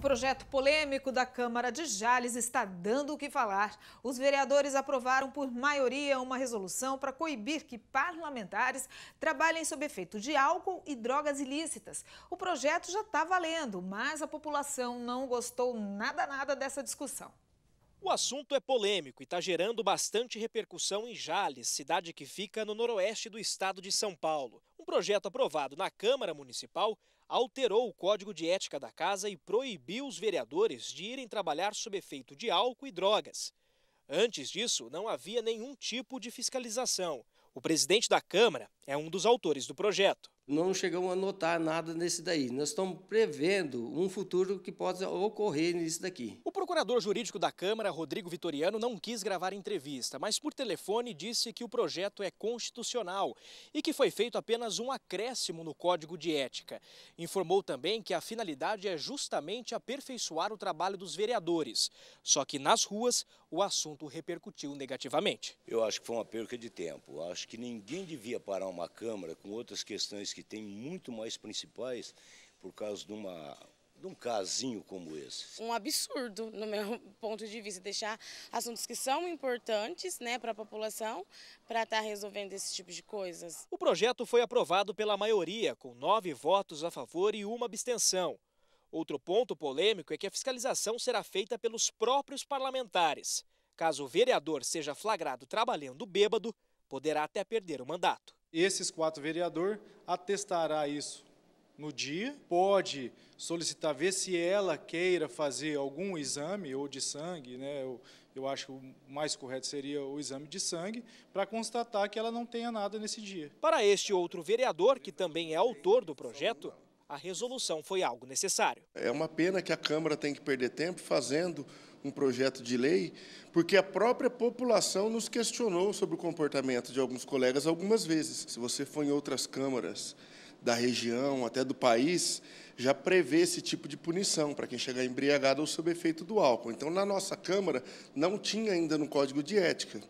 O projeto polêmico da Câmara de Jales está dando o que falar. Os vereadores aprovaram por maioria uma resolução para coibir que parlamentares trabalhem sob efeito de álcool e drogas ilícitas. O projeto já está valendo, mas a população não gostou nada nada dessa discussão. O assunto é polêmico e está gerando bastante repercussão em Jales, cidade que fica no noroeste do estado de São Paulo projeto aprovado na Câmara Municipal alterou o Código de Ética da Casa e proibiu os vereadores de irem trabalhar sob efeito de álcool e drogas. Antes disso, não havia nenhum tipo de fiscalização. O presidente da Câmara é um dos autores do projeto não chegamos a notar nada nesse daí. Nós estamos prevendo um futuro que possa ocorrer nisso daqui. O procurador jurídico da Câmara, Rodrigo Vitoriano, não quis gravar entrevista, mas por telefone disse que o projeto é constitucional e que foi feito apenas um acréscimo no Código de Ética. Informou também que a finalidade é justamente aperfeiçoar o trabalho dos vereadores. Só que nas ruas, o assunto repercutiu negativamente. Eu acho que foi uma perca de tempo. Acho que ninguém devia parar uma Câmara com outras questões que tem muito mais principais por causa de uma de um casinho como esse? Um absurdo, no meu ponto de vista, deixar assuntos que são importantes né, para a população para estar tá resolvendo esse tipo de coisas. O projeto foi aprovado pela maioria, com nove votos a favor e uma abstenção. Outro ponto polêmico é que a fiscalização será feita pelos próprios parlamentares. Caso o vereador seja flagrado trabalhando bêbado, poderá até perder o mandato. Esses quatro vereadores atestará isso no dia, pode solicitar, ver se ela queira fazer algum exame ou de sangue, né? Eu, eu acho que o mais correto seria o exame de sangue, para constatar que ela não tenha nada nesse dia. Para este outro vereador, que também é autor do projeto, a resolução foi algo necessário. É uma pena que a Câmara tem que perder tempo fazendo um projeto de lei, porque a própria população nos questionou sobre o comportamento de alguns colegas algumas vezes. Se você for em outras câmaras da região, até do país, já prevê esse tipo de punição para quem chegar embriagado ou sob efeito do álcool. Então, na nossa Câmara, não tinha ainda no Código de Ética.